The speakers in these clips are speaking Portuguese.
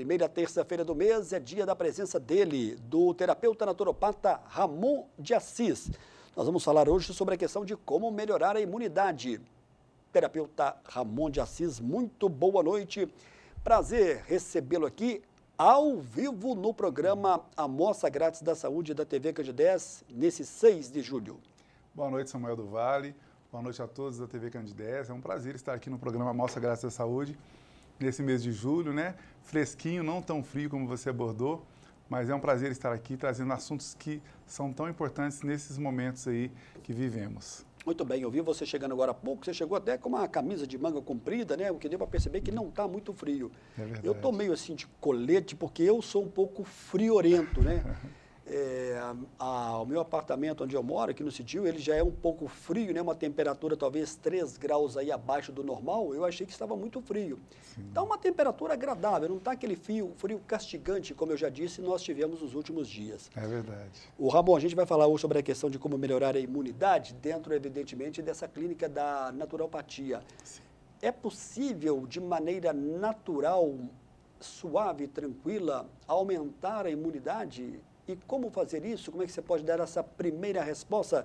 Primeira terça-feira do mês é dia da presença dele, do terapeuta naturopata Ramon de Assis. Nós vamos falar hoje sobre a questão de como melhorar a imunidade. Terapeuta Ramon de Assis, muito boa noite. Prazer recebê-lo aqui ao vivo no programa Amostra Grátis da Saúde da TV Candidez, nesse 6 de julho. Boa noite, Samuel do Vale. Boa noite a todos da TV Candidez. É um prazer estar aqui no programa Amostra Grátis da Saúde nesse mês de julho, né? Fresquinho, não tão frio como você abordou, mas é um prazer estar aqui trazendo assuntos que são tão importantes nesses momentos aí que vivemos. Muito bem, eu vi você chegando agora há pouco, você chegou até com uma camisa de manga comprida, né? O que deu para perceber que não está muito frio. É verdade. Eu estou meio assim de colete, porque eu sou um pouco friorento, né? é, a, a, o meu apartamento onde eu moro, aqui no Cidio ele já é um pouco frio, né? uma temperatura talvez 3 graus aí abaixo do normal, eu achei que estava muito frio. Está uma temperatura agradável, não está aquele frio, frio castigante, como eu já disse, nós tivemos nos últimos dias. É verdade. O Ramon, a gente vai falar hoje sobre a questão de como melhorar a imunidade dentro, evidentemente, dessa clínica da naturopatia. Sim. É possível, de maneira natural, suave, tranquila, aumentar a imunidade e como fazer isso? Como é que você pode dar essa primeira resposta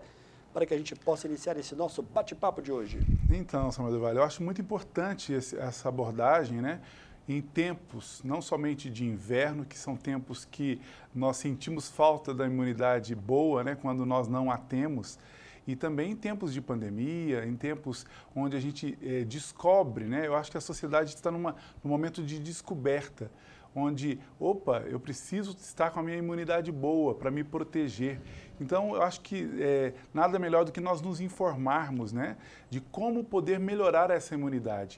para que a gente possa iniciar esse nosso bate-papo de hoje? Então, Samuel Vale, eu acho muito importante esse, essa abordagem, né? Em tempos, não somente de inverno, que são tempos que nós sentimos falta da imunidade boa, né? Quando nós não a temos e também em tempos de pandemia, em tempos onde a gente é, descobre, né? Eu acho que a sociedade está numa, num momento de descoberta onde, opa, eu preciso estar com a minha imunidade boa para me proteger. Então, eu acho que é, nada melhor do que nós nos informarmos né, de como poder melhorar essa imunidade.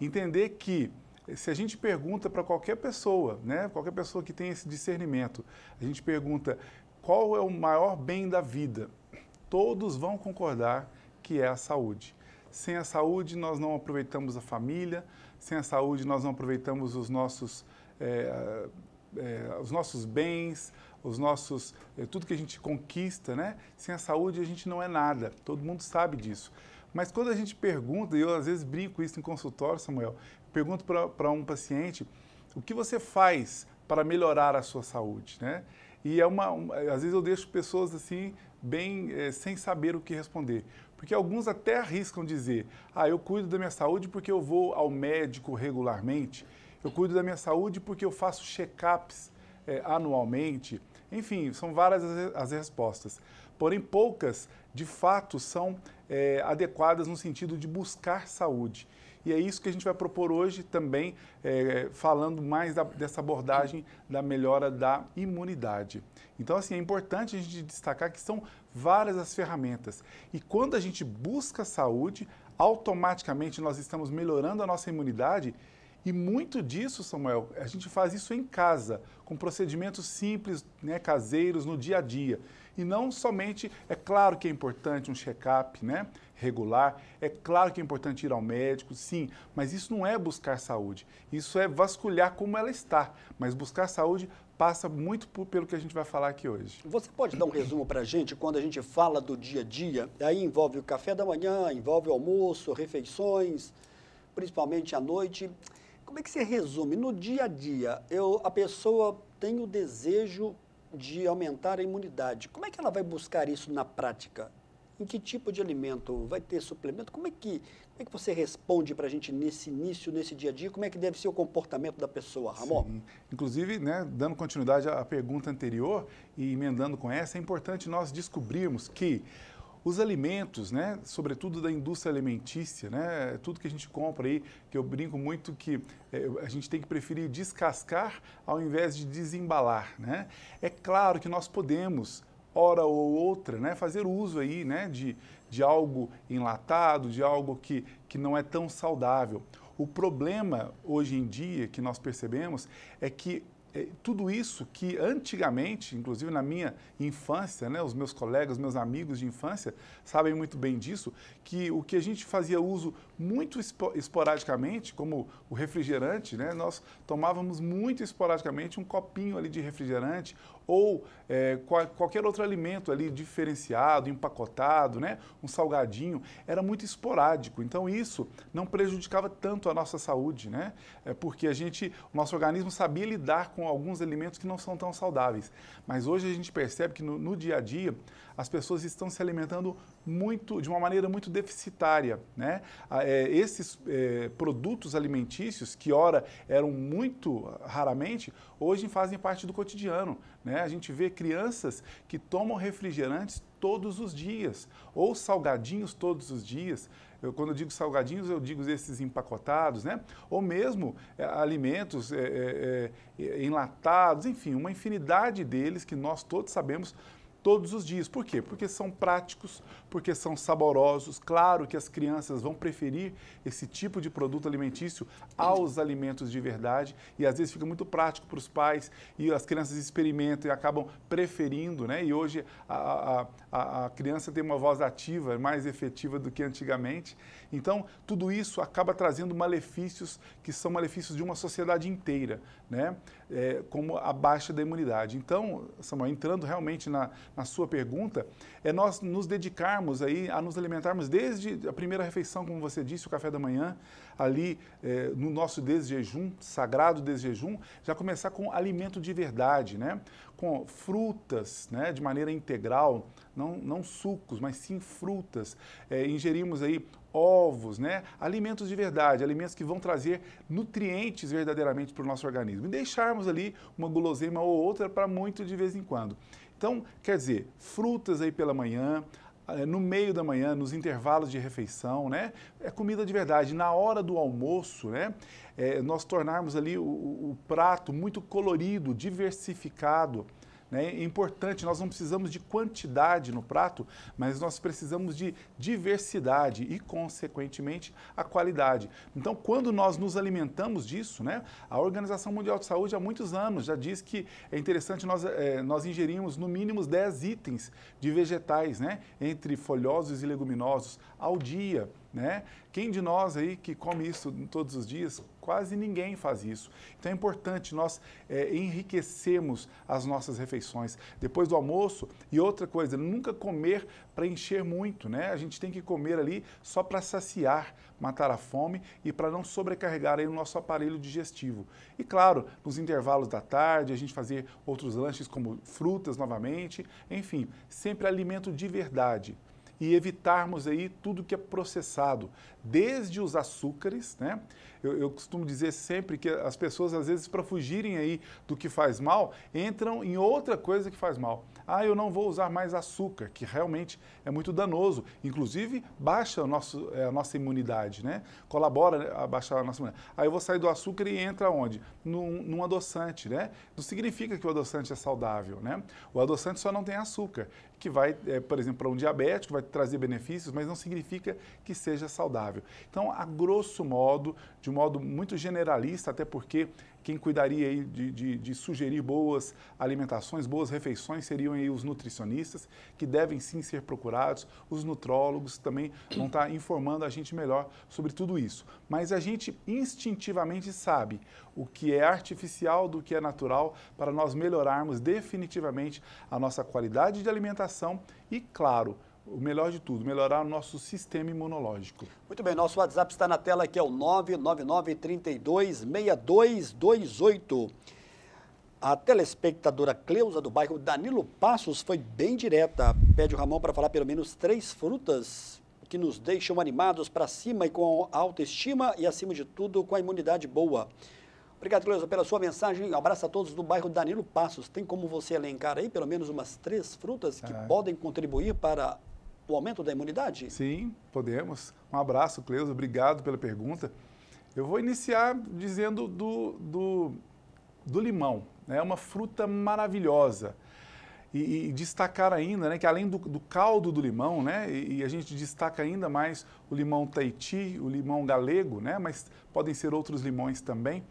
Entender que, se a gente pergunta para qualquer pessoa, né, qualquer pessoa que tem esse discernimento, a gente pergunta qual é o maior bem da vida, todos vão concordar que é a saúde. Sem a saúde, nós não aproveitamos a família, sem a saúde, nós não aproveitamos os nossos é, é, os nossos bens, os nossos, é, tudo que a gente conquista, né? Sem a saúde a gente não é nada. Todo mundo sabe disso. Mas quando a gente pergunta, e eu às vezes brinco isso em consultório, Samuel, pergunto para um paciente o que você faz para melhorar a sua saúde, né? E é uma, é, às vezes eu deixo pessoas assim bem é, sem saber o que responder, porque alguns até arriscam dizer, ah, eu cuido da minha saúde porque eu vou ao médico regularmente eu cuido da minha saúde porque eu faço check-ups é, anualmente. Enfim, são várias as respostas. Porém, poucas de fato são é, adequadas no sentido de buscar saúde. E é isso que a gente vai propor hoje também, é, falando mais da, dessa abordagem da melhora da imunidade. Então, assim, é importante a gente destacar que são várias as ferramentas. E quando a gente busca saúde, automaticamente nós estamos melhorando a nossa imunidade e muito disso, Samuel, a gente faz isso em casa, com procedimentos simples, né, caseiros, no dia a dia. E não somente, é claro que é importante um check-up né, regular, é claro que é importante ir ao médico, sim, mas isso não é buscar saúde, isso é vasculhar como ela está. Mas buscar saúde passa muito por, pelo que a gente vai falar aqui hoje. Você pode dar um resumo para a gente quando a gente fala do dia a dia? Aí envolve o café da manhã, envolve o almoço, refeições, principalmente à noite. Como é que você resume? No dia a dia, eu, a pessoa tem o desejo de aumentar a imunidade. Como é que ela vai buscar isso na prática? Em que tipo de alimento? Vai ter suplemento? Como é que, como é que você responde para a gente nesse início, nesse dia a dia? Como é que deve ser o comportamento da pessoa, Ramon? Sim. Inclusive, né, dando continuidade à pergunta anterior e emendando com essa, é importante nós descobrirmos que os alimentos, né, sobretudo da indústria alimentícia, né, é tudo que a gente compra aí, que eu brinco muito que é, a gente tem que preferir descascar ao invés de desembalar. Né? É claro que nós podemos, hora ou outra, né, fazer uso aí, né, de, de algo enlatado, de algo que, que não é tão saudável. O problema hoje em dia que nós percebemos é que é, tudo isso que antigamente, inclusive na minha infância, né, os meus colegas, meus amigos de infância sabem muito bem disso, que o que a gente fazia uso muito esporadicamente, como o refrigerante, né, nós tomávamos muito esporadicamente um copinho ali de refrigerante ou é, qual, qualquer outro alimento ali diferenciado, empacotado, né? um salgadinho, era muito esporádico. Então isso não prejudicava tanto a nossa saúde, né? É porque a gente, o nosso organismo sabia lidar com alguns alimentos que não são tão saudáveis. Mas hoje a gente percebe que no, no dia a dia as pessoas estão se alimentando muito, de uma maneira muito deficitária. Né? Ah, é, esses é, produtos alimentícios, que ora eram muito raramente, hoje fazem parte do cotidiano. Né? A gente vê crianças que tomam refrigerantes todos os dias, ou salgadinhos todos os dias. Eu, quando eu digo salgadinhos, eu digo esses empacotados, né? Ou mesmo é, alimentos é, é, é enlatados, enfim, uma infinidade deles que nós todos sabemos todos os dias. Por quê? Porque são práticos, porque são saborosos. Claro que as crianças vão preferir esse tipo de produto alimentício aos alimentos de verdade e às vezes fica muito prático para os pais e as crianças experimentam e acabam preferindo, né? E hoje a, a, a criança tem uma voz ativa, mais efetiva do que antigamente. Então, tudo isso acaba trazendo malefícios que são malefícios de uma sociedade inteira né, é, como a baixa da imunidade. Então, Samuel, entrando realmente na, na sua pergunta, é nós nos dedicarmos aí a nos alimentarmos desde a primeira refeição, como você disse, o café da manhã, ali é, no nosso desjejum, sagrado desjejum, já começar com alimento de verdade, né? com frutas, né, de maneira integral, não, não sucos, mas sim frutas. É, ingerimos aí ovos, né, alimentos de verdade, alimentos que vão trazer nutrientes verdadeiramente para o nosso organismo. E deixarmos ali uma guloseima ou outra para muito de vez em quando. Então, quer dizer, frutas aí pela manhã, eh, no meio da manhã, nos intervalos de refeição, né? É comida de verdade. Na hora do almoço, né? É, nós tornarmos ali o, o prato muito colorido, diversificado, né? É importante, nós não precisamos de quantidade no prato, mas nós precisamos de diversidade e, consequentemente, a qualidade. Então, quando nós nos alimentamos disso, né, a Organização Mundial de Saúde há muitos anos já diz que é interessante nós, é, nós ingerirmos no mínimo 10 itens de vegetais, né, entre folhosos e leguminosos, ao dia. Né? Quem de nós aí que come isso todos os dias? Quase ninguém faz isso. Então é importante nós é, enriquecermos as nossas refeições depois do almoço. E outra coisa, nunca comer para encher muito, né? A gente tem que comer ali só para saciar, matar a fome e para não sobrecarregar aí o nosso aparelho digestivo. E claro, nos intervalos da tarde, a gente fazer outros lanches como frutas novamente, enfim, sempre alimento de verdade e evitarmos aí tudo que é processado desde os açúcares, né? Eu, eu, costumo dizer sempre que as pessoas, às vezes, para fugirem aí do que faz mal, entram em outra coisa que faz mal. Ah, eu não vou usar mais açúcar, que realmente é muito danoso. Inclusive, baixa o nosso, é, a nossa imunidade, né? Colabora né, a baixar a nossa imunidade. Aí eu vou sair do açúcar e entra onde? Num, num adoçante, né? Não significa que o adoçante é saudável, né? O adoçante só não tem açúcar, que vai, é, por exemplo, para um diabético, vai trazer benefícios, mas não significa que seja saudável saudável. Então, a grosso modo, de modo muito generalista, até porque quem cuidaria aí de, de, de, sugerir boas alimentações, boas refeições seriam aí os nutricionistas, que devem sim ser procurados, os nutrólogos também vão estar informando a gente melhor sobre tudo isso. Mas a gente instintivamente sabe o que é artificial do que é natural para nós melhorarmos definitivamente a nossa qualidade de alimentação e, claro, o melhor de tudo, melhorar o nosso sistema imunológico. Muito bem, nosso WhatsApp está na tela, que é o 999-326228. A telespectadora Cleusa do bairro Danilo Passos foi bem direta. Pede o Ramon para falar pelo menos três frutas que nos deixam animados para cima e com autoestima e, acima de tudo, com a imunidade boa. Obrigado, Cleusa, pela sua mensagem. Um abraço a todos do bairro Danilo Passos. Tem como você elencar aí pelo menos umas três frutas que ah. podem contribuir para o aumento da imunidade? Sim, podemos. Um abraço, Cleusa. Obrigado pela pergunta. Eu vou iniciar dizendo do, do, do limão. Né? É né? uma fruta maravilhosa. E, e, destacar ainda né, que além do, do caldo do limão, né, e, e, a gente destaca ainda mais o limão Tahiti, o limão galego, né, mas podem ser outros limões também.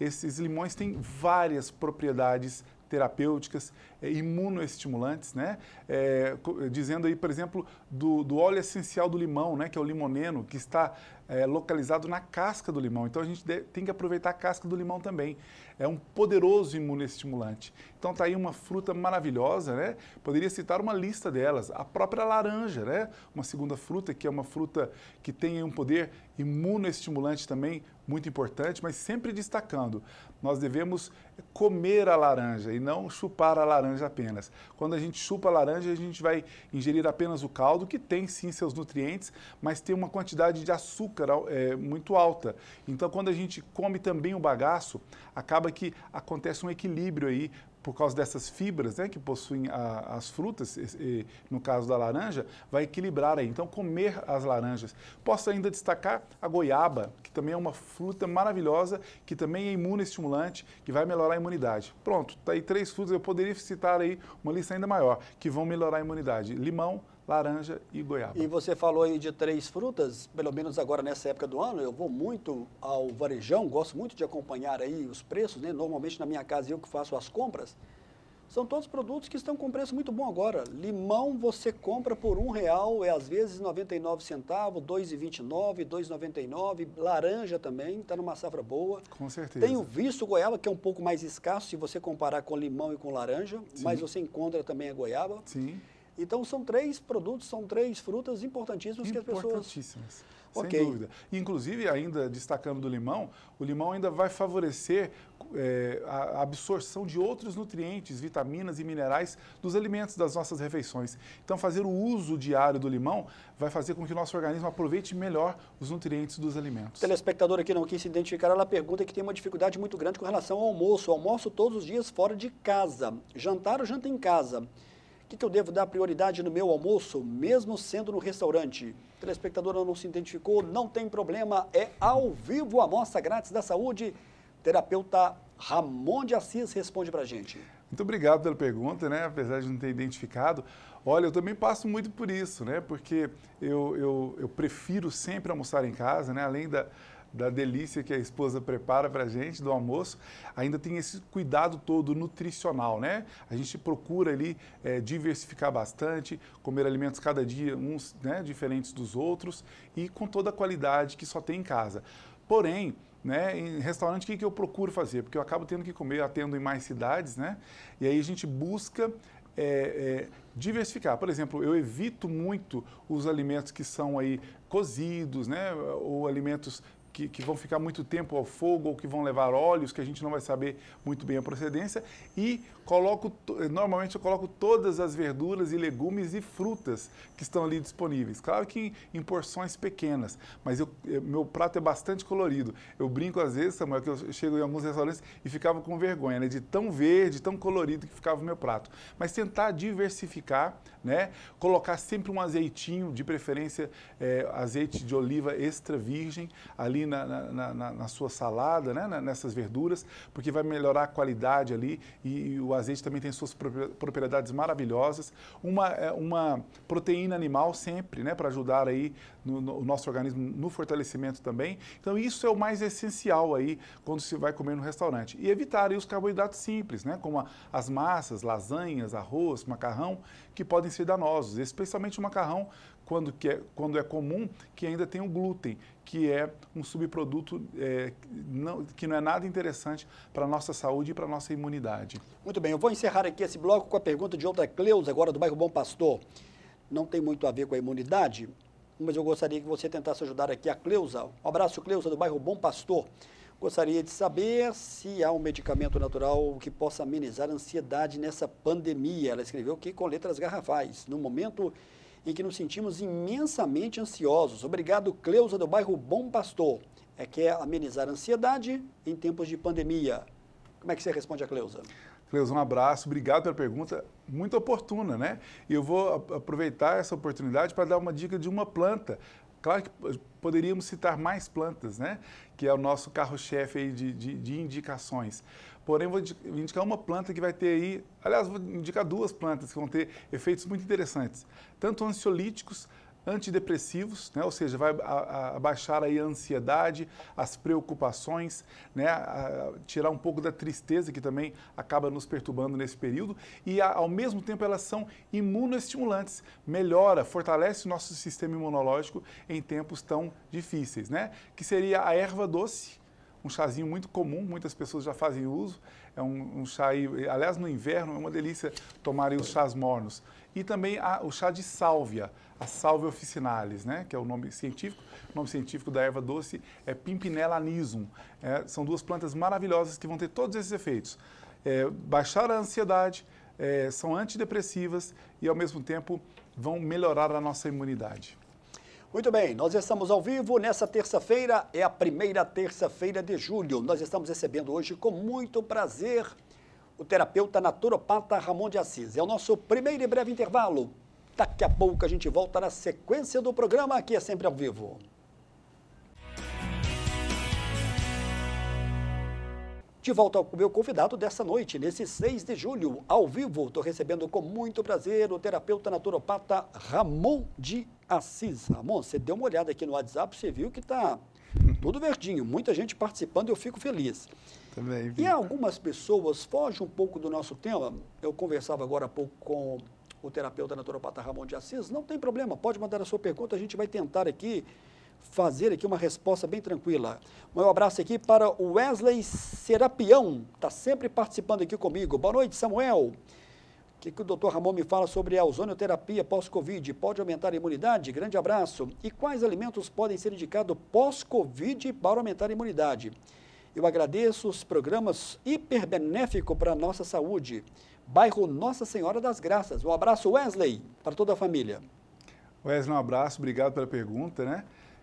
Esses limões têm várias propriedades terapêuticas, é, imunoestimulantes, né? É, dizendo aí, por exemplo, do, do óleo essencial do limão, né? Que é o limoneno, que está é, localizado na casca do limão. Então a gente tem que aproveitar a casca do limão também. É um poderoso imunoestimulante. Então está aí uma fruta maravilhosa, né? Poderia citar uma lista delas. A própria laranja, né? Uma segunda fruta que é uma fruta que tem um poder imunoestimulante também muito importante, mas sempre destacando, nós devemos comer a laranja e não chupar a laranja apenas. Quando a gente chupa a laranja, a gente vai ingerir apenas o caldo, que tem sim seus nutrientes, mas tem uma quantidade de açúcar é, muito alta. Então, quando a gente come também o bagaço, acaba que acontece um equilíbrio aí por causa dessas fibras né, que possuem a, as frutas, e, no caso da laranja, vai equilibrar aí. Então, comer as laranjas. Posso ainda destacar a goiaba, que também é uma fruta maravilhosa, que também é imunoestimulante, que vai melhorar a imunidade. Pronto, tá aí três frutas, eu poderia citar aí uma lista ainda maior, que vão melhorar a imunidade. Limão, laranja e goiaba. E você falou aí de três frutas, pelo menos agora nessa época do ano, eu vou muito ao varejão, gosto muito de acompanhar aí os preços, né? Normalmente na minha casa eu que faço as compras. São todos produtos que estão com preço muito bom agora. Limão você compra por um real, é às vezes 99 centavos, 2,29, 2,99. Laranja também, está numa safra boa. Com certeza. Tenho visto goiaba, que é um pouco mais escasso se você comparar com limão e com laranja, Sim. mas você encontra também a goiaba. Sim. Então são três produtos, são três frutas importantíssimos que as pessoas. Importantíssimas. Okay. Sem dúvida. Inclusive, ainda destacando do limão, o limão ainda vai favorecer é, a absorção de outros nutrientes, vitaminas e minerais dos alimentos das nossas refeições. Então, fazer o uso diário do limão vai fazer com que o nosso organismo aproveite melhor os nutrientes dos alimentos. O telespectador aqui não quis se identificar, ela pergunta que tem uma dificuldade muito grande com relação ao almoço. Eu almoço todos os dias fora de casa. Jantar ou janta em casa? O que, que eu devo dar prioridade no meu almoço, mesmo sendo no restaurante? A não se identificou, não tem problema, é ao vivo a amostra grátis da saúde. Terapeuta Ramon de Assis responde para gente. Muito obrigado pela pergunta, né? Apesar de não ter identificado. Olha, eu também passo muito por isso, né? Porque eu, eu, eu prefiro sempre almoçar em casa, né? Além da, da delícia que a esposa prepara para a gente, do almoço, ainda tem esse cuidado todo nutricional, né? A gente procura ali é, diversificar bastante, comer alimentos cada dia, uns né, diferentes dos outros e com toda a qualidade que só tem em casa. Porém, né, em restaurante, o que, que eu procuro fazer? Porque eu acabo tendo que comer, atendo em mais cidades, né? E aí a gente busca é, é, diversificar. Por exemplo, eu evito muito os alimentos que são aí cozidos, né, ou alimentos que, que, vão ficar muito tempo ao fogo ou que vão levar óleos, que a gente não vai saber muito bem a procedência. E coloco, normalmente eu coloco todas as verduras e legumes e frutas que estão ali disponíveis. Claro que em, em porções pequenas, mas eu, eh, meu prato é bastante colorido. Eu brinco às vezes, Samuel, que eu chego em alguns restaurantes e ficava com vergonha, né? De tão verde, tão colorido que ficava o meu prato. Mas tentar diversificar, né? Colocar sempre um azeitinho, de preferência é, azeite de oliva extra virgem ali na, na, na, na sua salada, né? nessas verduras, porque vai melhorar a qualidade ali e, o azeite também tem suas propriedades maravilhosas. Uma, é, uma proteína animal sempre, né? para ajudar aí no, no, o nosso organismo no fortalecimento também. Então isso é o mais essencial aí quando se vai comer no restaurante. E evitar aí, os carboidratos simples, né? como as massas, lasanhas, arroz, macarrão, que podem ser danosos, especialmente o macarrão quando, que é, quando é comum, que ainda tem o glúten, que é um subproduto é, não, que não é nada interessante para a nossa saúde e para a nossa imunidade. Muito bem, eu vou encerrar aqui esse bloco com a pergunta de outra Cleusa, agora do bairro Bom Pastor. Não tem muito a ver com a imunidade, mas eu gostaria que você tentasse ajudar aqui a Cleusa. Um abraço, Cleusa, do bairro Bom Pastor. Gostaria de saber se há um medicamento natural que possa amenizar a ansiedade nessa pandemia. Ela escreveu que com letras garrafais. No momento, e que nos sentimos imensamente ansiosos. Obrigado, Cleusa, do bairro Bom Pastor. É que é amenizar a ansiedade em tempos de pandemia. Como é que você responde a Cleusa? Cleusa, um abraço, obrigado pela pergunta, muito oportuna, né? E eu vou aproveitar essa oportunidade para dar uma dica de uma planta. Claro que poderíamos citar mais plantas, né? Que é o nosso carro-chefe de, de, de indicações. Porém, vou indicar uma planta que vai ter aí, aliás, vou indicar duas plantas que vão ter efeitos muito interessantes, tanto ansiolíticos, antidepressivos, né? ou seja, vai abaixar aí a ansiedade, as preocupações, né? A tirar um pouco da tristeza que também acaba nos perturbando nesse período e ao mesmo tempo elas são imunoestimulantes, melhora, fortalece o nosso sistema imunológico em tempos tão difíceis, né? Que seria a erva doce, um chazinho muito comum, muitas pessoas já fazem uso. É um, um chá, aí, aliás, no inverno é uma delícia tomarem os chás mornos. E também a, o chá de sálvia, a sálvia officinalis, né? que é o nome científico. O nome científico da erva doce é Pimpinella anisum. É, são duas plantas maravilhosas que vão ter todos esses efeitos. É, baixar a ansiedade, é, são antidepressivas e, ao mesmo tempo, vão melhorar a nossa imunidade. Muito bem, nós estamos ao vivo nessa terça-feira, é a primeira terça-feira de julho. Nós estamos recebendo hoje com muito prazer o terapeuta naturopata Ramon de Assis. É o nosso primeiro e breve intervalo. Daqui a pouco a gente volta na sequência do programa, que é sempre ao vivo. De volta ao meu convidado dessa noite, nesse 6 de julho, ao vivo, estou recebendo com muito prazer o terapeuta naturopata Ramon de Assis Ramon, você deu uma olhada aqui no WhatsApp, você viu que está tudo verdinho, muita gente participando, eu fico feliz. Também, e algumas pessoas fogem um pouco do nosso tema. Eu conversava agora há pouco com o terapeuta naturopata Ramon de Assis. Não tem problema, pode mandar a sua pergunta, a gente vai tentar aqui fazer aqui uma resposta bem tranquila. Um abraço aqui para o Wesley Serapião, está sempre participando aqui comigo. Boa noite, Samuel. O que, que o doutor Ramon me fala sobre a ozonioterapia pós-Covid? Pode aumentar a imunidade? Grande abraço. E quais alimentos podem ser indicados pós-Covid para aumentar a imunidade? Eu agradeço os programas hiperbenéficos para a nossa saúde. Bairro Nossa Senhora das Graças. Um abraço, Wesley, para toda a família. Wesley, um abraço, obrigado pela pergunta, né?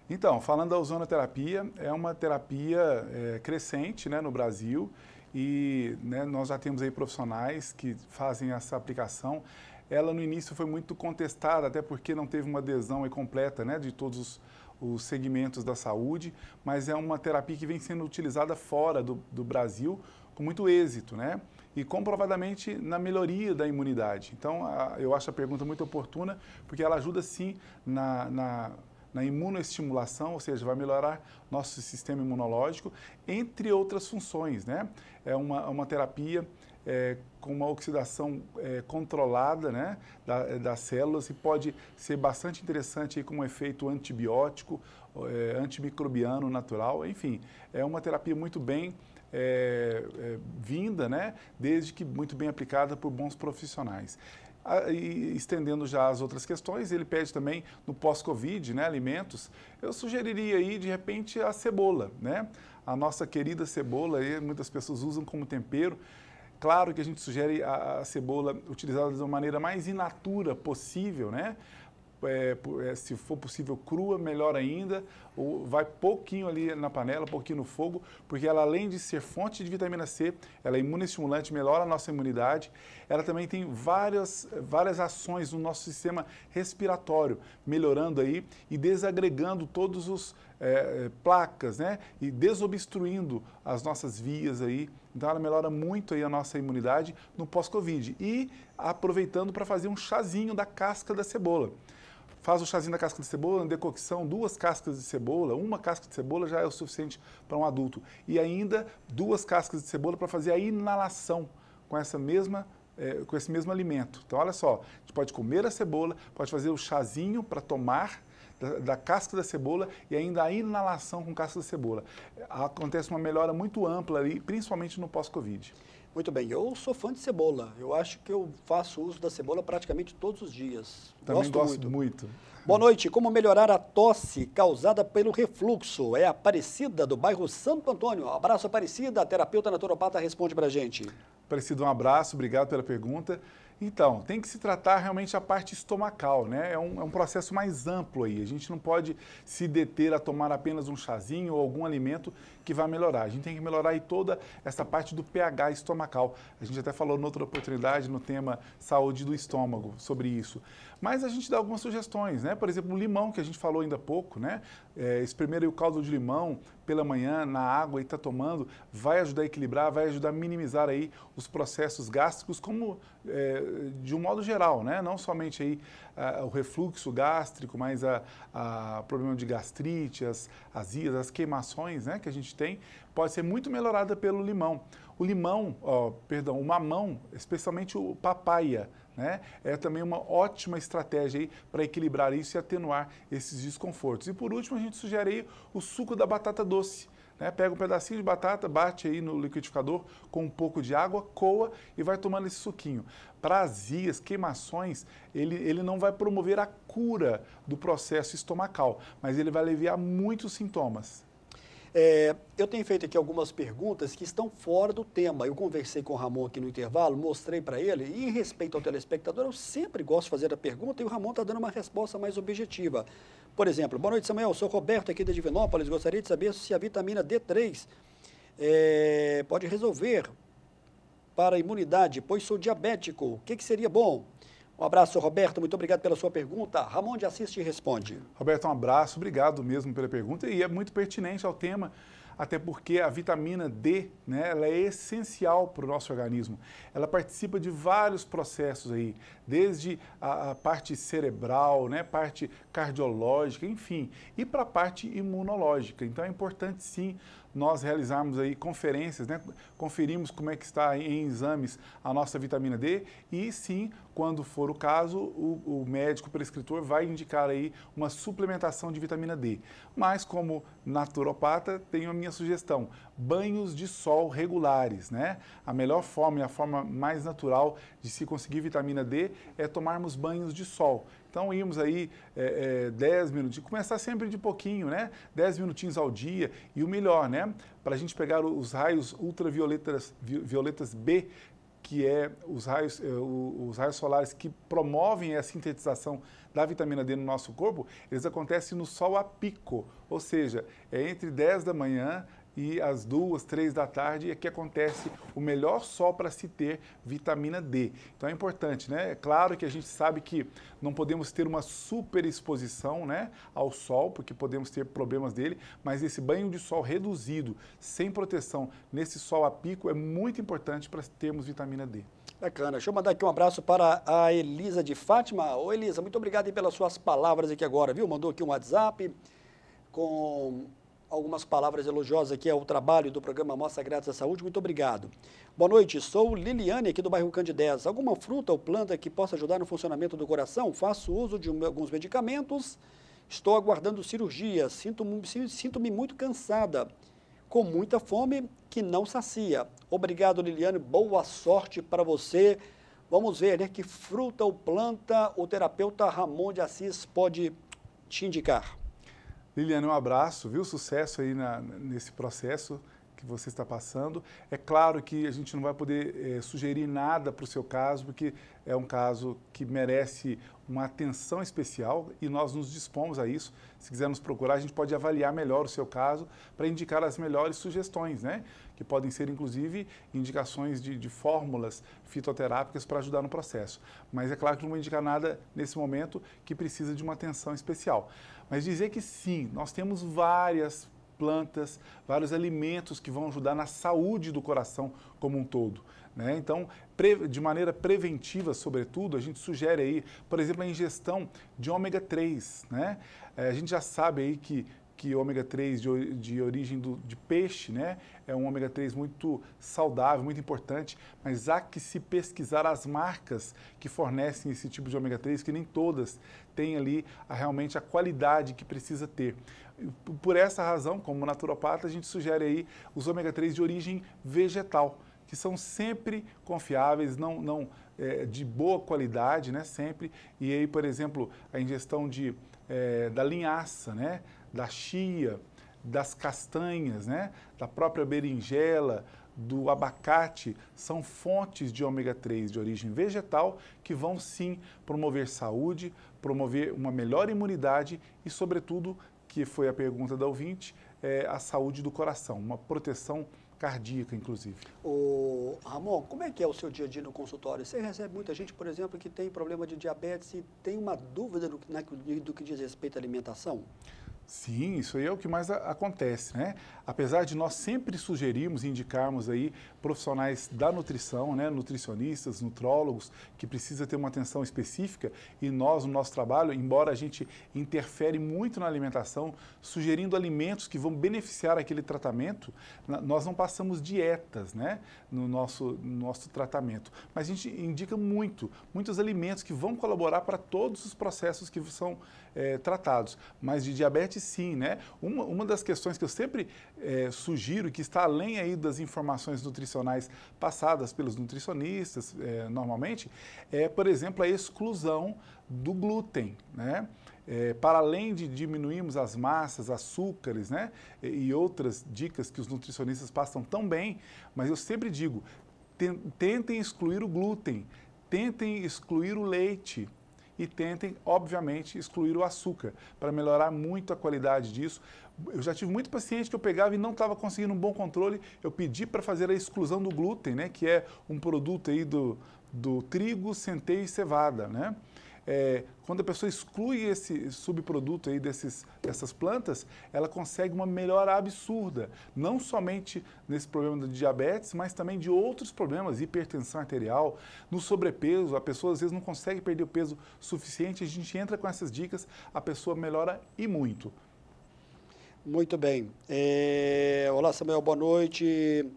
Então, falando da ozonoterapia, é uma terapia é, crescente né, no Brasil e né, nós já temos aí profissionais que fazem essa aplicação. Ela no início foi muito contestada, até porque não teve uma adesão completa né, de todos os, os, segmentos da saúde, mas é uma terapia que vem sendo utilizada fora do, do Brasil com muito êxito, né? E comprovadamente na melhoria da imunidade. Então, a, eu acho a pergunta muito oportuna, porque ela ajuda sim na, na na imunoestimulação, ou seja, vai melhorar nosso sistema imunológico, entre outras funções. Né? É uma, uma terapia é, com uma oxidação é, controlada né, da, das células e pode ser bastante interessante aí, com um efeito antibiótico, é, antimicrobiano natural, enfim, é uma terapia muito bem é, é, vinda, né, desde que muito bem aplicada por bons profissionais e estendendo já as outras questões, ele pede também no pós-Covid, né, alimentos. Eu sugeriria aí, de repente, a cebola, né? A nossa querida cebola, aí, muitas pessoas usam como tempero. Claro que a gente sugere a, a cebola utilizada de uma maneira mais inatura possível, né? É, é, se for possível crua, melhor ainda. Ou vai pouquinho ali na panela, pouquinho no fogo, porque ela além de ser fonte de vitamina C, ela é imunoestimulante, melhora a nossa imunidade. Ela também tem várias, várias ações no nosso sistema respiratório, melhorando aí e desagregando todos os é, é placas, né? E desobstruindo as nossas vias aí. Então ela melhora muito aí a nossa imunidade no pós-Covid. E aproveitando para fazer um chazinho da casca da cebola faz o chazinho da casca de cebola, na decocção, duas cascas de cebola, uma casca de cebola já é o suficiente para um adulto. E ainda duas cascas de cebola para fazer a inalação com essa mesma é, com esse mesmo alimento. Então, olha só, a gente pode comer a cebola, pode fazer o chazinho para tomar da, da, casca da cebola e ainda a inalação com casca da cebola. Acontece uma melhora muito ampla ali, principalmente no pós-Covid. Muito bem, eu sou fã de cebola. Eu acho que eu faço uso da cebola praticamente todos os dias. Também gosto, gosto muito. muito. Boa noite. Como melhorar a tosse causada pelo refluxo? É a Aparecida, do bairro Santo Antônio. Abraço, Aparecida. A terapeuta naturopata responde para gente. Aparecida, um abraço. Obrigado pela pergunta. Então, tem que se tratar realmente a parte estomacal, né? É um, é um, processo mais amplo aí. A gente não pode se deter a tomar apenas um chazinho ou algum alimento que vai melhorar. A gente tem que melhorar aí toda essa parte do pH estomacal. A gente até falou noutra oportunidade no tema saúde do estômago sobre isso. Mas a gente dá algumas sugestões, né? Por exemplo, o limão que a gente falou ainda há pouco, né? É, espremer o caldo de limão pela manhã na água e tá tomando vai ajudar a equilibrar, vai ajudar a minimizar aí os processos gástricos como é, de um modo geral, né? Não somente aí a, ah, o refluxo gástrico, mas a, a problema de gastrite, as azias, as queimações né, que a gente tem, pode ser muito melhorada pelo limão. O limão, ó, perdão, o mamão, especialmente o papaya, né, é também uma ótima estratégia para equilibrar isso e atenuar esses desconfortos. E por último, a gente sugere o suco da batata doce. Né? Pega um pedacinho de batata, bate aí no liquidificador com um pouco de água, coa e vai tomando esse suquinho. azias, queimações, ele, ele não vai promover a cura do processo estomacal, mas ele vai aliviar muitos sintomas. É, eu tenho feito aqui algumas perguntas que estão fora do tema. Eu conversei com o Ramon aqui no intervalo, mostrei para ele, e em respeito ao telespectador, eu sempre gosto de fazer a pergunta e o Ramon está dando uma resposta mais objetiva. Por exemplo, boa noite, Samuel. Sou Roberto aqui da Divinópolis. Gostaria de saber se a vitamina D3 é, eh, pode resolver para a imunidade, pois sou diabético. O que, que seria bom? Um abraço, Roberto. Muito obrigado pela sua pergunta. Ramon de Assis te responde. Roberto, um abraço. Obrigado mesmo pela pergunta e é muito pertinente ao tema até porque a vitamina D, né, ela é essencial para o nosso organismo. Ela participa de vários processos aí, desde a, a parte cerebral, né, parte cardiológica, enfim, e para a parte imunológica. Então é importante sim nós realizarmos aí conferências, né? conferimos como é que está em exames a nossa vitamina D e sim, quando for o caso, o, o médico prescritor vai indicar aí uma suplementação de vitamina D. Mas como naturopata, tenho a minha sugestão, banhos de sol regulares, né? A melhor forma e a forma mais natural de se conseguir vitamina D é tomarmos banhos de sol. Então íamos aí é, é, 10 começar sempre de pouquinho, né? 10 minutinhos ao dia e o melhor, né? Para a gente pegar os raios ultravioletas violetas B, que é os raios, é, os raios solares que promovem a sintetização da vitamina D no nosso corpo, eles acontecem no sol a pico, ou seja, é entre 10 da manhã e às duas, três da tarde é que acontece o melhor sol para se ter vitamina D. Então é importante, né? É claro que a gente sabe que não podemos ter uma super exposição né, ao sol, porque podemos ter problemas dele, mas esse banho de sol reduzido, sem proteção, nesse sol a pico, é muito importante para termos vitamina D. Bacana. Deixa eu mandar aqui um abraço para a Elisa de Fátima. Ô Elisa, muito obrigado pelas suas palavras aqui agora, viu? Mandou aqui um WhatsApp com algumas palavras elogiosas aqui ao trabalho do programa Mostra Grátis da Saúde. Muito obrigado. Boa noite, sou Liliane aqui do bairro Candidez. Alguma fruta ou planta que possa ajudar no funcionamento do coração? Faço uso de alguns medicamentos, estou aguardando cirurgia, sinto-me sinto muito cansada, com muita fome que não sacia. Obrigado, Liliane, boa sorte para você. Vamos ver né, que fruta ou planta o terapeuta Ramon de Assis pode te indicar. Liliane, um abraço, viu? Sucesso aí na, nesse processo que você está passando. É claro que a gente não vai poder é, sugerir nada para o seu caso, porque é um caso que merece uma atenção especial e nós nos dispomos a isso. Se quiser nos procurar, a gente pode avaliar melhor o seu caso para indicar as melhores sugestões, né? Que podem ser, inclusive, indicações de, de fórmulas fitoterápicas para ajudar no processo. Mas é claro que não vou indicar nada nesse momento que precisa de uma atenção especial. Mas dizer que sim, nós temos várias plantas, vários alimentos que vão ajudar na saúde do coração como um todo. Né? Então, de maneira preventiva, sobretudo, a gente sugere aí, por exemplo, a ingestão de ômega 3. Né? É, a gente já sabe aí que que ômega 3 de, de origem do, de peixe, né? É um ômega 3 muito saudável, muito importante, mas há que se pesquisar as marcas que fornecem esse tipo de ômega 3, que nem todas têm ali a, realmente a qualidade que precisa ter. Por essa razão, como naturopata, a gente sugere aí os ômega 3 de origem vegetal, que são sempre confiáveis, não, não é, de boa qualidade, né? Sempre. E aí, por exemplo, a ingestão de, é, da linhaça, né? da chia, das castanhas, né? da própria berinjela, do abacate, são fontes de ômega 3 de origem vegetal que vão sim promover saúde, promover uma melhor imunidade e, sobretudo, que foi a pergunta da ouvinte, é a saúde do coração, uma proteção cardíaca, inclusive. O Ramon, como é que é o seu dia a dia no consultório? Você recebe muita gente, por exemplo, que tem problema de diabetes e tem uma dúvida do, na, do que diz respeito à alimentação? Sim, isso aí é o que mais acontece, né? Apesar de nós sempre sugerirmos e indicarmos aí profissionais da nutrição, né, nutricionistas, nutrólogos, que precisa ter uma atenção específica e nós, no nosso trabalho, embora a gente interfere muito na alimentação, sugerindo alimentos que vão beneficiar aquele tratamento, nós não passamos dietas né, no, nosso, no nosso tratamento, mas a gente indica muito, muitos alimentos que vão colaborar para todos os processos que são é, tratados. Mas de diabetes, sim, né? Uma, uma das questões que eu sempre é, sugiro que está além aí das informações nutricionais passadas pelos nutricionistas é, normalmente é, por exemplo, a exclusão do glúten, né? É, para além de diminuirmos as massas, açúcares né, e outras dicas que os nutricionistas passam tão bem, mas eu sempre digo, tentem excluir o glúten, tentem excluir o leite, e tentem, obviamente, excluir o açúcar para melhorar muito a qualidade disso. Eu já tive muito paciente que eu pegava e não estava conseguindo um bom controle. Eu pedi para fazer a exclusão do glúten, né, que é um produto aí do, do trigo, centeio e cevada, né? é, quando a pessoa exclui esse subproduto aí desses, dessas plantas, ela consegue uma melhora absurda, não somente nesse problema de diabetes, mas também de outros problemas, hipertensão arterial, no sobrepeso, a pessoa às vezes não consegue perder o peso suficiente, a gente entra com essas dicas, a pessoa melhora e muito. Muito bem. É... Olá, Samuel, boa noite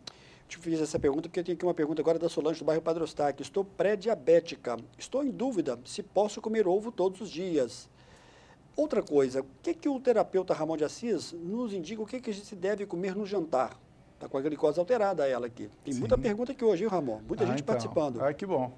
te fiz essa pergunta porque eu tenho aqui uma pergunta agora da Solange do bairro Padrostac. Estou pré-diabética. Estou em dúvida se posso comer ovo todos os dias. Outra coisa, o que, que o terapeuta Ramon de Assis nos indica o que, que a gente deve comer no jantar? Está com a glicose alterada ela aqui. Tem Sim. muita pergunta aqui hoje, hein, Ramon? Muita ah, gente então. participando. Ah, que bom.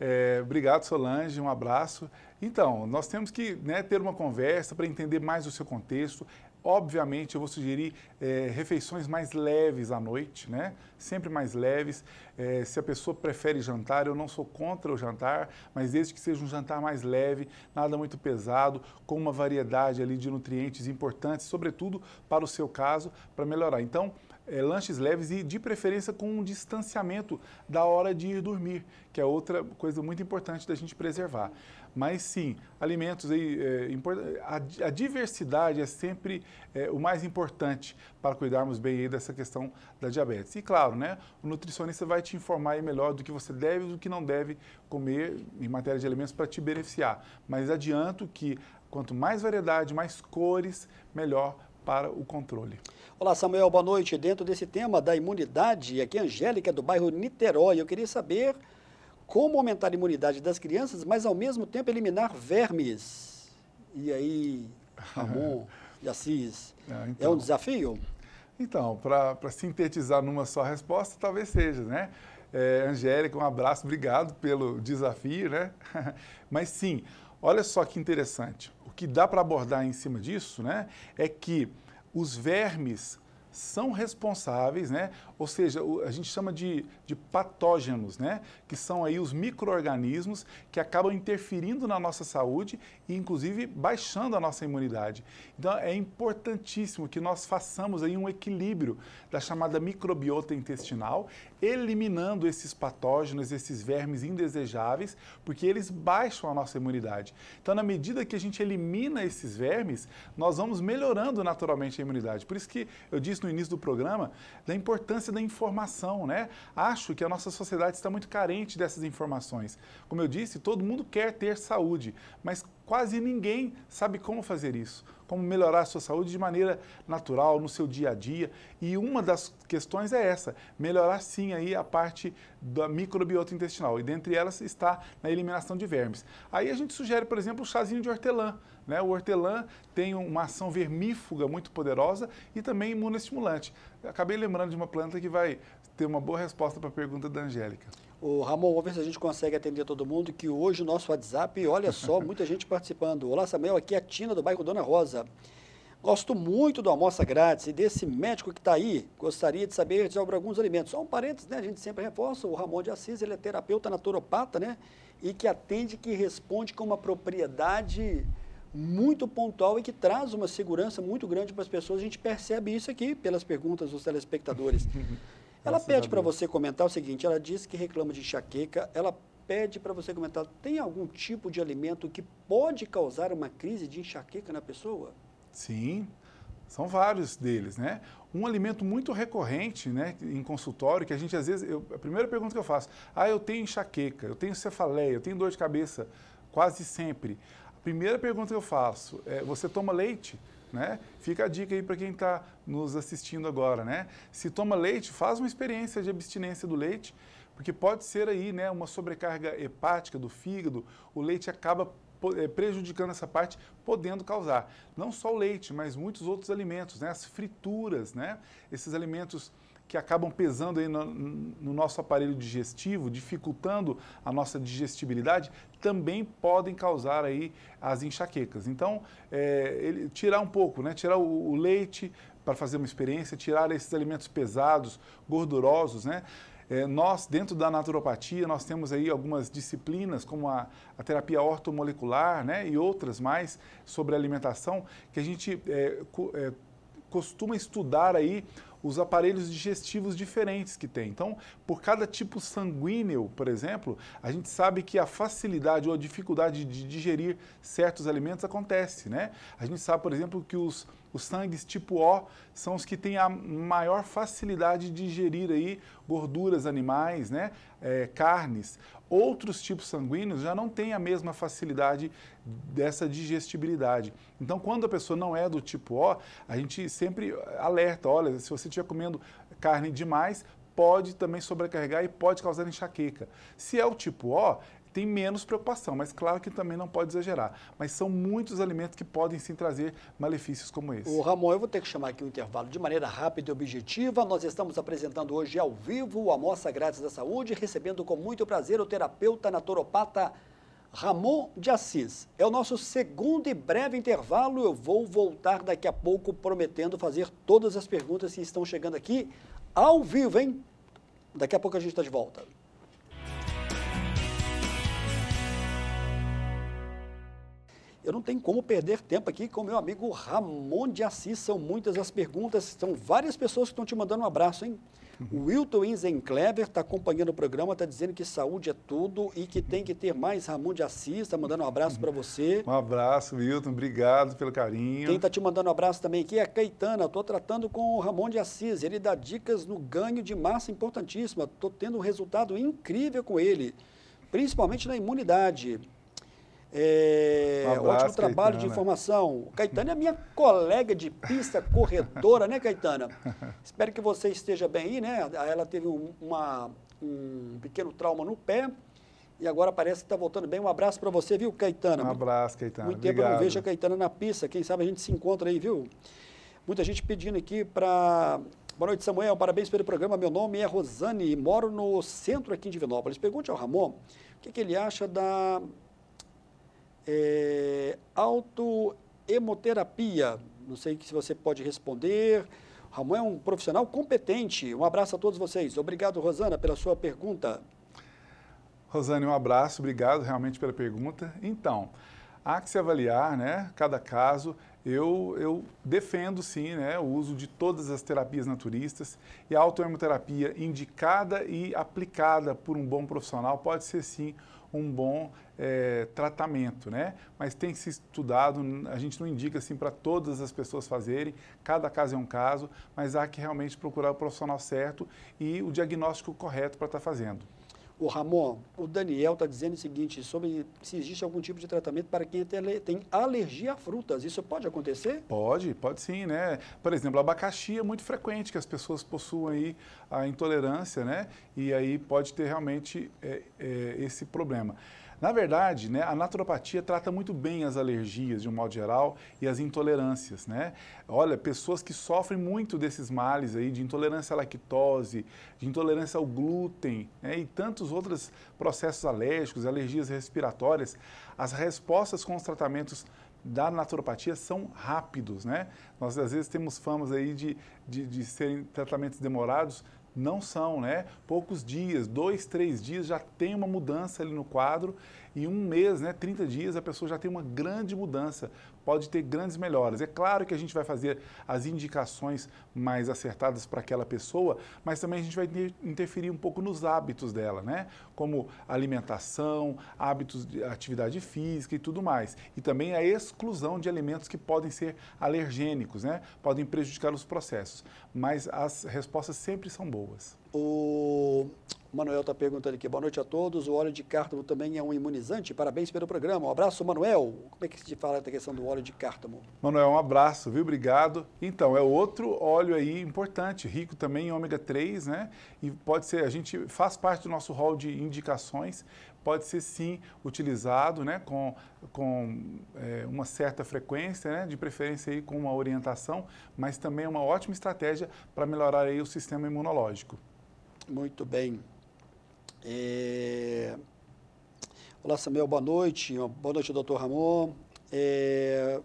É, obrigado, Solange, um abraço. Então, nós temos que né, ter uma conversa para entender mais o seu contexto, Obviamente, eu vou sugerir é, refeições mais leves à noite, né? Sempre mais leves. É, se a pessoa prefere jantar, eu não sou contra o jantar, mas desde que seja um jantar mais leve, nada muito pesado, com uma variedade ali de nutrientes importantes, sobretudo para o seu caso, para melhorar. Então, é, lanches leves e de preferência com um distanciamento da hora de ir dormir, que é outra coisa muito importante da gente preservar. Mas sim, alimentos aí, é, a, a, diversidade é sempre é, o mais importante para cuidarmos bem dessa questão da diabetes. E claro, né, o nutricionista vai te informar melhor do que você deve e do que não deve comer em matéria de alimentos para te beneficiar. Mas adianto que quanto mais variedade, mais cores, melhor para o controle. Olá, Samuel, boa noite. Dentro desse tema da imunidade, aqui é Angélica, do bairro Niterói. Eu queria saber como aumentar a imunidade das crianças, mas ao mesmo tempo eliminar vermes. E aí, Ramon e Assis, é, então, é um então. desafio? Então, para sintetizar numa só resposta, talvez seja, né? É, Angélica, um abraço, obrigado pelo desafio, né? Mas sim, olha só que interessante o que dá para abordar em cima disso né, é que os vermes são responsáveis, né? ou seja, a gente chama de, de patógenos, né? que são aí os micro-organismos que acabam interferindo na nossa saúde e, inclusive, baixando a nossa imunidade. Então, é importantíssimo que nós façamos aí um equilíbrio da chamada microbiota intestinal, eliminando esses patógenos, esses vermes indesejáveis, porque eles baixam a nossa imunidade. Então, na medida que a gente elimina esses vermes, nós vamos melhorando naturalmente a imunidade. Por isso que eu disse no início do programa da importância da informação, né? Acho que a nossa sociedade está muito carente dessas informações. Como eu disse, todo mundo quer ter saúde, mas quase ninguém sabe como fazer isso como melhorar a sua saúde de maneira natural no seu dia a dia. E uma das questões é essa, melhorar sim aí a parte da microbiota intestinal e dentre elas está na eliminação de vermes. Aí a gente sugere, por exemplo, o chazinho de hortelã. Né? O hortelã tem uma ação vermífuga muito poderosa e também imunoestimulante. acabei lembrando de uma planta que vai ter uma boa resposta para a pergunta da Angélica. O Ramon, vamos ver se a gente consegue atender todo mundo, que hoje o nosso WhatsApp, olha só, muita gente participando. Olá, Samuel, aqui é a Tina do bairro Dona Rosa. Gosto muito do almoça grátis e desse médico que está aí. Gostaria de saber sobre alguns alimentos. Só um parênteses, né? A gente sempre reforça, o Ramon de Assis, ele é terapeuta naturopata, né? E que atende, que responde com uma propriedade muito pontual e que traz uma segurança muito grande para as pessoas. A gente percebe isso aqui pelas perguntas dos telespectadores. Ela Graças pede para você comentar o seguinte: ela diz que reclama de enxaqueca, ela pede para você comentar, tem algum tipo de alimento que pode causar uma crise de enxaqueca na pessoa? Sim, são vários deles, né? Um alimento muito recorrente, né, em consultório, que a gente às vezes, eu, a primeira pergunta que eu faço, ah, eu tenho enxaqueca, eu tenho cefaleia, eu tenho dor de cabeça, quase sempre. A primeira pergunta que eu faço é, você toma leite? Né? Fica a dica aí para quem está nos assistindo agora, né? Se toma leite, faz uma experiência de abstinência do leite, porque pode ser aí, né, uma sobrecarga hepática do fígado, o leite acaba eh, prejudicando essa parte, podendo causar não só o leite, mas muitos outros alimentos, né? As frituras, né? Esses alimentos que acabam pesando aí no, no nosso aparelho digestivo, dificultando a nossa digestibilidade, também podem causar aí as enxaquecas. Então, é, ele, tirar um pouco, né? tirar o, o leite para fazer uma experiência, tirar esses alimentos pesados, gordurosos, né? É, nós, dentro da naturopatia, nós temos aí algumas disciplinas, como a, a terapia ortomolecular né, e outras mais sobre alimentação, que a gente é, co, é, costuma estudar aí os aparelhos digestivos diferentes que tem. Então, por cada tipo sanguíneo, por exemplo, a gente sabe que a facilidade ou a dificuldade de digerir certos alimentos acontece, né? A gente sabe, por exemplo, que os os sangues tipo O são os que têm a maior facilidade de digerir aí gorduras animais, né? É, carnes. Outros tipos sanguíneos já não têm a mesma facilidade dessa digestibilidade. Então, quando a pessoa não é do tipo O, a gente sempre alerta, olha, se você estiver comendo carne demais, pode também sobrecarregar e pode causar enxaqueca. Se é o tipo O, tem menos preocupação, mas claro que também não pode exagerar. Mas são muitos alimentos que podem sim trazer malefícios como esse. O Ramon, eu vou ter que chamar aqui o intervalo de maneira rápida e objetiva. Nós estamos apresentando hoje ao vivo a Almoça Grátis da Saúde, recebendo com muito prazer o terapeuta naturopata Ramon de Assis. É o nosso segundo e breve intervalo. Eu vou voltar daqui a pouco prometendo fazer todas as perguntas que estão chegando aqui ao vivo, hein? Daqui a pouco a gente está de volta. Eu não tenho como perder tempo aqui com meu amigo Ramon de Assis. São muitas as perguntas, são várias pessoas que estão te mandando um abraço, hein? Uhum. O Wilton Inzenclever está acompanhando o programa, está dizendo que saúde é tudo e que tem que ter mais Ramon de Assis. Está mandando um abraço para você. Um abraço, Wilton. Obrigado pelo carinho. Quem está te mandando um abraço também aqui é a Caetana. Estou tratando com o Ramon de Assis. Ele dá dicas no ganho de massa importantíssima. Estou tendo um resultado incrível com ele, principalmente na imunidade. É, um abraço, ótimo trabalho de informação. Caetano é minha colega de pista, corredora, né, Caetana? Espero que você esteja bem aí, né? Ela teve um, uma, um pequeno trauma no pé e agora parece que está voltando bem. Um abraço para você, viu, Caetana? Um abraço, Caetana. Muito Obrigado. tempo eu não vejo a Caetana na pista. Quem sabe a gente se encontra aí, viu? Muita gente pedindo aqui para Boa noite, Samuel. Parabéns pelo programa. Meu nome é Rosane e moro no centro aqui em Divinópolis. Pergunte ao Ramon o que, que ele acha da, é, autoemoterapia. Não sei se você pode responder. Ramon é um profissional competente. Um abraço a todos vocês. Obrigado, Rosana, pela sua pergunta. Rosane, um abraço, obrigado realmente pela pergunta. Então, há que se avaliar, né, cada caso. Eu, eu defendo, sim, né, o uso de todas as terapias naturistas e a autoemoterapia indicada e aplicada por um bom profissional pode ser, sim, um bom é, tratamento, né? Mas tem que ser estudado, a gente não indica assim para todas as pessoas fazerem, cada caso é um caso, mas há que realmente procurar o profissional certo e o diagnóstico correto para estar tá fazendo. O Ramon, o Daniel está dizendo o seguinte, sobre se existe algum tipo de tratamento para quem é tem alergia a frutas. Isso pode acontecer? Pode, pode sim, né? Por exemplo, abacaxi é muito frequente que as pessoas aí a intolerância, né? E aí pode ter realmente é, é, esse problema. Na verdade, né, a naturopatia trata muito bem as alergias, de um modo geral, e as intolerâncias. Né? Olha, pessoas que sofrem muito desses males aí, de intolerância à lactose, de intolerância ao glúten né, e tantos outros processos alérgicos, alergias respiratórias, as respostas com os tratamentos da naturopatia são rápidos, né? Nós às vezes temos famas aí de, de, de serem tratamentos demorados, não são, né? Poucos dias, dois, três dias já tem uma mudança ali no quadro. Em um mês, né, 30 dias, a pessoa já tem uma grande mudança, pode ter grandes melhoras. É claro que a gente vai fazer as indicações mais acertadas para aquela pessoa, mas também a gente vai interferir um pouco nos hábitos dela, né? Como alimentação, hábitos de atividade física e tudo mais. E também a exclusão de alimentos que podem ser alergênicos, né? Podem prejudicar os processos. Mas as respostas sempre são boas. O Manuel está perguntando aqui. Boa noite a todos. O óleo de cártamo também é um imunizante. Parabéns pelo programa. Um abraço, Manuel. Como é que se fala da questão do óleo de cártamo? Manuel, um abraço, viu? Obrigado. Então, é outro óleo óleo aí importante, rico também em ômega 3, né? E pode ser, a gente faz parte do nosso rol de indicações, pode ser sim utilizado, né? Com, com é, uma certa frequência, né? De preferência aí com uma orientação, mas também é uma ótima estratégia para melhorar aí o sistema imunológico. Muito bem. É... Olá, Samuel, boa noite. Boa noite, doutor Ramon. É...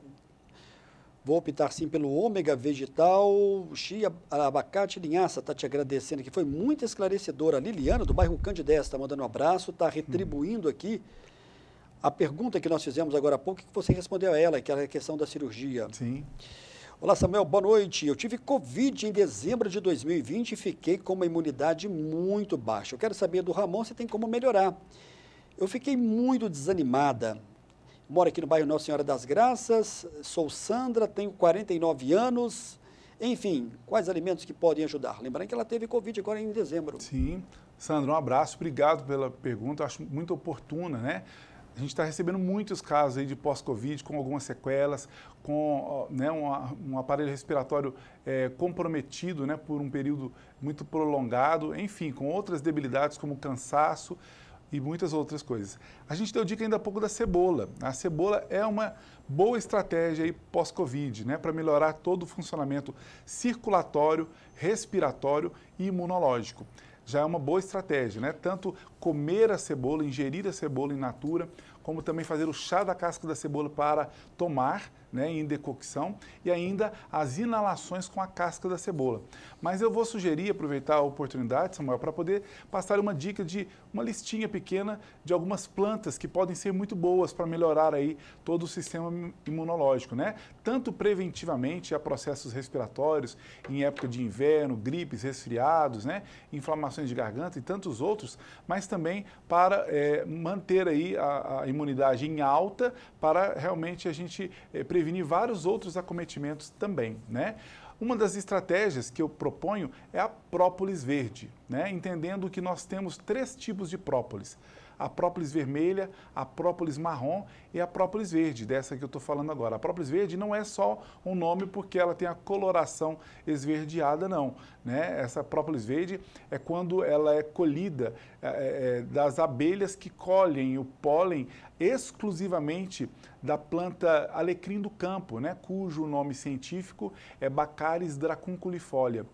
Vou optar sim pelo ômega vegetal, chia, abacate, linhaça. Está te agradecendo aqui. Foi muito esclarecedora. A Liliana, do bairro Candidez, está mandando um abraço, está retribuindo aqui a pergunta que nós fizemos agora há pouco, que você respondeu a ela, que era a questão da cirurgia. Sim. Olá, Samuel, boa noite. Eu tive Covid em dezembro de 2020 e fiquei com uma imunidade muito baixa. Eu quero saber do Ramon se tem como melhorar. Eu fiquei muito desanimada moro aqui no bairro Nossa Senhora das Graças, sou Sandra, tenho 49 anos. Enfim, quais alimentos que podem ajudar? Lembrando que ela teve Covid agora em dezembro. Sim. Sandra, um abraço, obrigado pela pergunta, acho muito oportuna, né? A gente está recebendo muitos casos aí de pós-Covid com algumas sequelas, com né, um, um aparelho respiratório é, comprometido né, por um período muito prolongado, enfim, com outras debilidades como cansaço e muitas outras coisas. A gente deu dica ainda há pouco da cebola. A cebola é uma boa estratégia pós-Covid, né, para melhorar todo o funcionamento circulatório, respiratório e imunológico. Já é uma boa estratégia, né? Tanto comer a cebola, ingerir a cebola in natura, como também fazer o chá da casca da cebola para tomar né, em decocção e ainda as inalações com a casca da cebola. Mas eu vou sugerir, aproveitar a oportunidade, Samuel, para poder passar uma dica de uma listinha pequena de algumas plantas que podem ser muito boas para melhorar aí todo o sistema imunológico, né? Tanto preventivamente a processos respiratórios em época de inverno, gripes, resfriados, né? Inflamações de garganta e tantos outros, mas também para é, manter aí a, a, imunidade em alta, para realmente a gente é, prevenir vários outros acometimentos também, né? Uma das estratégias que eu proponho é a própolis verde, né? entendendo que nós temos três tipos de própolis a própolis vermelha, a própolis marrom e a própolis verde, dessa que eu estou falando agora. A própolis verde não é só um nome porque ela tem a coloração esverdeada, não. Né? Essa própolis verde é quando ela é colhida é, é, é das abelhas que colhem o pólen exclusivamente da planta alecrim do campo, né? cujo nome científico é Bacaris dracunculifolia.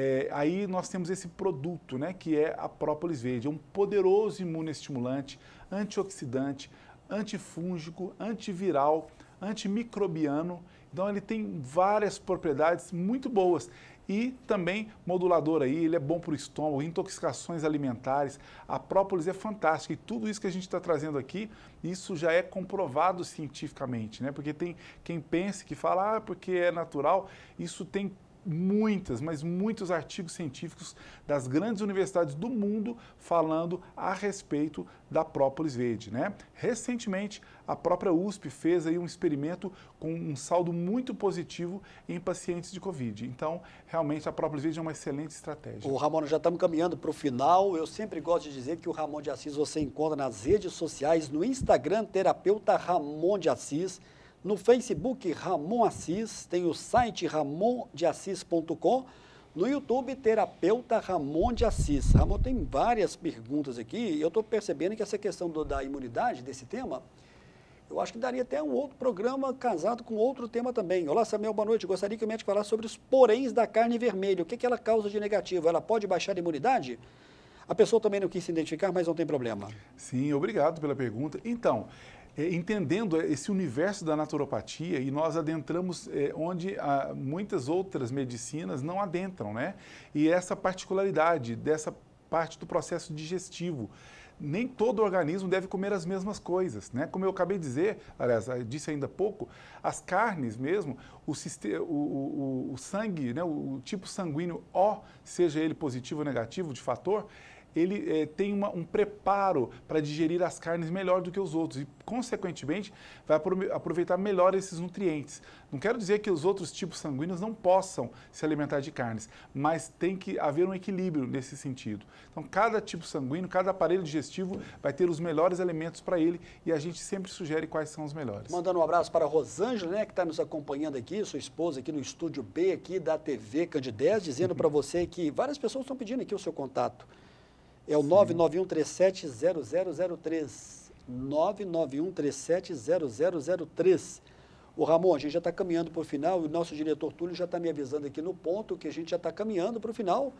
É, aí nós temos esse produto, né, que é a própolis verde. É um poderoso imunoestimulante, antioxidante, antifúngico, antiviral, antimicrobiano. Então ele tem várias propriedades muito boas e também modulador aí, ele é bom para o estômago, intoxicações alimentares, a própolis é fantástica e tudo isso que a gente está trazendo aqui, isso já é comprovado cientificamente, né? Porque tem quem pense que fala, ah, porque é natural, isso tem muitas, mas muitos artigos científicos das grandes universidades do mundo falando a respeito da própolis verde, né? Recentemente, a própria USP fez aí um experimento com um saldo muito positivo em pacientes de Covid. Então, realmente, a própolis verde é uma excelente estratégia. O Ramon, já estamos caminhando para o final. Eu sempre gosto de dizer que o Ramon de Assis você encontra nas redes sociais, no Instagram, terapeuta Ramon de Assis. No Facebook, Ramon Assis, tem o site ramondeassis.com. No YouTube, terapeuta Ramon de Assis. Ramon, tem várias perguntas aqui. Eu estou percebendo que essa questão do, da imunidade, desse tema, eu acho que daria até um outro programa casado com outro tema também. Olá, Samuel, boa noite. Gostaria que o médico falasse sobre os poréns da carne vermelha. O que, que ela causa de negativo? Ela pode baixar a imunidade? A pessoa também não quis se identificar, mas não tem problema. Sim, obrigado pela pergunta. Então, é, entendendo esse universo da naturopatia e nós adentramos é, onde ah, muitas outras medicinas não adentram, né? E essa particularidade dessa parte do processo digestivo nem todo organismo deve comer as mesmas coisas, né? Como eu acabei de dizer, aliás, ah, disse ainda há pouco, as carnes mesmo, o, sistema, o, o, o sangue, né? o tipo sanguíneo O, seja ele positivo ou negativo de fator, ele é, tem uma, um preparo para digerir as carnes melhor do que os outros e, consequentemente, vai aproveitar melhor esses nutrientes. Não quero dizer que os outros tipos sanguíneos não possam se alimentar de carnes, mas tem que haver um equilíbrio nesse sentido. Então, cada tipo sanguíneo, cada aparelho digestivo vai ter os melhores alimentos para ele e a gente sempre sugere quais são os melhores. Mandando um abraço para a Rosângela, né, que está nos acompanhando aqui, sua esposa aqui no estúdio B aqui da TV Candidez, dizendo para você que várias pessoas estão pedindo aqui o seu contato. É o 991370003. 991370003. O Ramon, a gente já está caminhando para o final, o nosso diretor Túlio já está me avisando aqui no ponto que a gente já está caminhando para o final.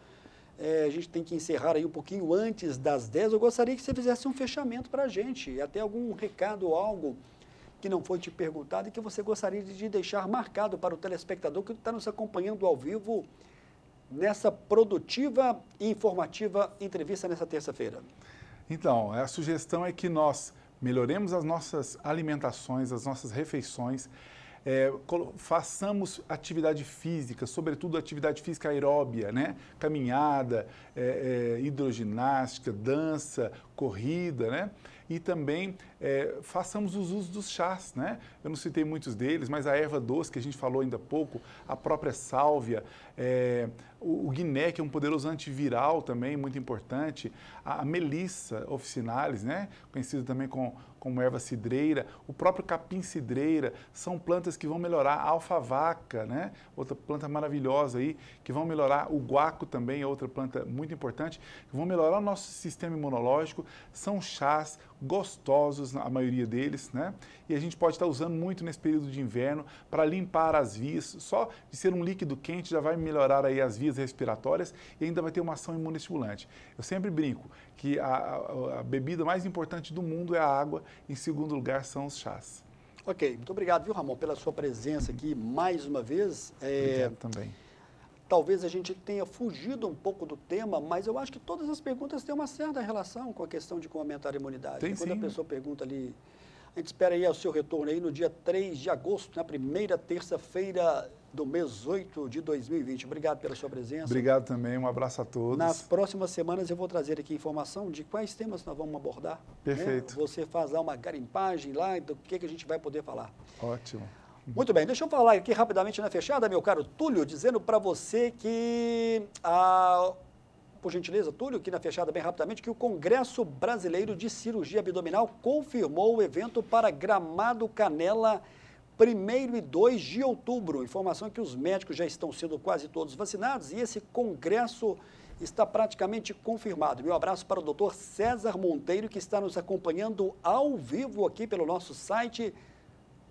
É, a gente tem que encerrar aí um pouquinho antes das 10. Eu gostaria que você fizesse um fechamento para a gente, até algum recado ou algo que não foi te perguntado e que você gostaria de deixar marcado para o telespectador que está nos acompanhando ao vivo nessa produtiva e informativa entrevista nessa terça-feira? Então, a sugestão é que nós melhoremos as nossas alimentações, as nossas refeições, é, façamos atividade física, sobretudo atividade física aeróbia, né? Caminhada, é, é, hidroginástica, dança, corrida, né? E também é, façamos os usos dos chás, né? Eu não citei muitos deles, mas a erva doce que a gente falou ainda há pouco, a própria sálvia, é, o, o, guiné, que é um poderoso antiviral também, muito importante, a, a melissa officinalis, né? Conhecida também com, como erva cidreira, o próprio capim cidreira, são plantas que vão melhorar a alfavaca, né? Outra planta maravilhosa aí, que vão melhorar o guaco também, é outra planta muito importante, que vão melhorar o nosso sistema imunológico, são chás gostosos, todos, a maioria deles, né? E a gente pode estar usando muito nesse período de inverno para limpar as vias. Só de ser um líquido quente já vai melhorar aí as vias respiratórias e ainda vai ter uma ação imunestimulante. Eu sempre brinco que a, a, a bebida mais importante do mundo é a água, em segundo lugar são os chás. Ok, muito obrigado, viu, Ramon, pela sua presença aqui mais uma vez. É... Obrigado também. Talvez a gente tenha fugido um pouco do tema, mas eu acho que todas as perguntas têm uma certa relação com a questão de como aumentar a imunidade. Tem, Quando sim. a pessoa pergunta ali, a gente espera aí o seu retorno aí no dia 3 de agosto, na primeira terça-feira do mês 8 de 2020. Obrigado pela sua presença. Obrigado também, um abraço a todos. Nas próximas semanas eu vou trazer aqui informação de quais temas nós vamos abordar. Né? Perfeito. Né? Você faz lá uma garimpagem lá do que, que a gente vai poder falar. Ótimo. Muito bem, deixa eu falar aqui rapidamente na fechada, meu caro Túlio, dizendo para você que ah, por gentileza, Túlio, que na fechada bem rapidamente, que o Congresso Brasileiro de Cirurgia Abdominal confirmou o evento para Gramado Canela 1 e 2 de outubro. Informação que os médicos já estão sendo quase todos vacinados e esse congresso está praticamente confirmado. Meu abraço para o doutor César Monteiro, que está nos acompanhando ao vivo aqui pelo nosso site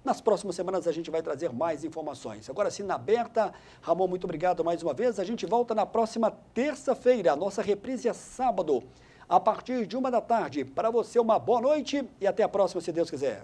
nas próximas semanas a gente vai trazer mais informações. Agora sim, na aberta, Ramon, muito obrigado mais uma vez. A gente volta na próxima terça-feira. A nossa reprise é sábado, a partir de uma da tarde. Para você, uma boa noite e até a próxima, se Deus quiser.